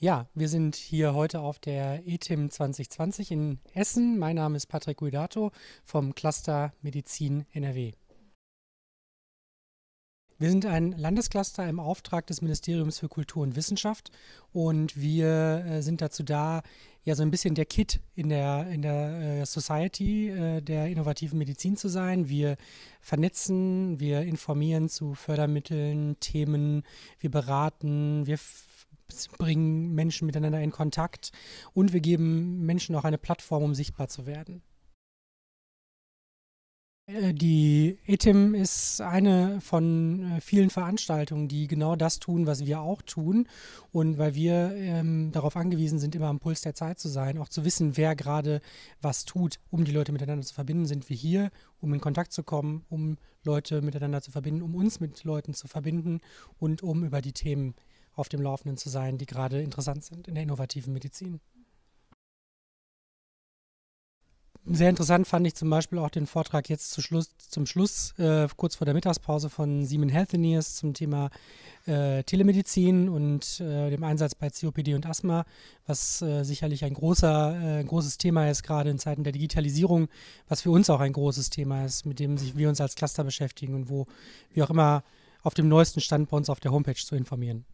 Ja, wir sind hier heute auf der ETIM 2020 in Essen. Mein Name ist Patrick Guidato vom Cluster Medizin NRW. Wir sind ein Landescluster im Auftrag des Ministeriums für Kultur und Wissenschaft und wir äh, sind dazu da, ja so ein bisschen der Kit in der, in der äh, Society äh, der innovativen Medizin zu sein. Wir vernetzen, wir informieren zu Fördermitteln, Themen, wir beraten, wir bringen Menschen miteinander in Kontakt und wir geben Menschen auch eine Plattform, um sichtbar zu werden. Äh, die ETIM ist eine von äh, vielen Veranstaltungen, die genau das tun, was wir auch tun. Und weil wir ähm, darauf angewiesen sind, immer am Puls der Zeit zu sein, auch zu wissen, wer gerade was tut, um die Leute miteinander zu verbinden, sind wir hier, um in Kontakt zu kommen, um Leute miteinander zu verbinden, um uns mit Leuten zu verbinden und um über die Themen zu auf dem Laufenden zu sein, die gerade interessant sind in der innovativen Medizin. Sehr interessant fand ich zum Beispiel auch den Vortrag jetzt zu Schluss, zum Schluss, äh, kurz vor der Mittagspause von Simon Healthineers zum Thema äh, Telemedizin und äh, dem Einsatz bei COPD und Asthma, was äh, sicherlich ein, großer, ein äh, großes Thema ist, gerade in Zeiten der Digitalisierung, was für uns auch ein großes Thema ist, mit dem sich wir uns als Cluster beschäftigen und wo wir auch immer auf dem neuesten Stand bei uns auf der Homepage zu informieren.